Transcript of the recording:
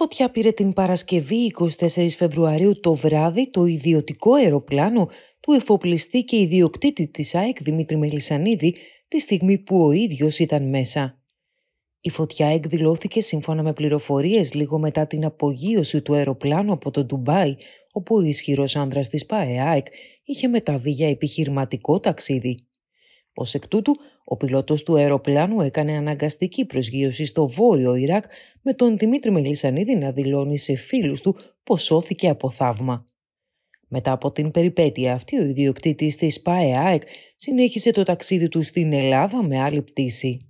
Φωτιά πήρε την Παρασκευή 24 Φεβρουαρίου το βράδυ το ιδιωτικό αεροπλάνο του εφοπλιστή και ιδιοκτήτη της ΑΕΚ Δημήτρη Μελισανίδη τη στιγμή που ο ίδιος ήταν μέσα. Η φωτιά εκδηλώθηκε σύμφωνα με πληροφορίες λίγο μετά την απογείωση του αεροπλάνου από το Ντουμπάι, όπου ο ισχυρός άνδρας της ΠΑΕΑΕΚ είχε μεταβεί για επιχειρηματικό ταξίδι. Ως εκ τούτου, ο πιλότος του αεροπλάνου έκανε αναγκαστική προσγείωση στο βόρειο Ιράκ με τον Δημήτρη Μελισανίδη να δηλώνει σε φίλους του πως σώθηκε από θαύμα. Μετά από την περιπέτεια αυτή, ο ιδιοκτήτης της ΠΑΕΑΕΚ συνέχισε το ταξίδι του στην Ελλάδα με άλλη πτήση.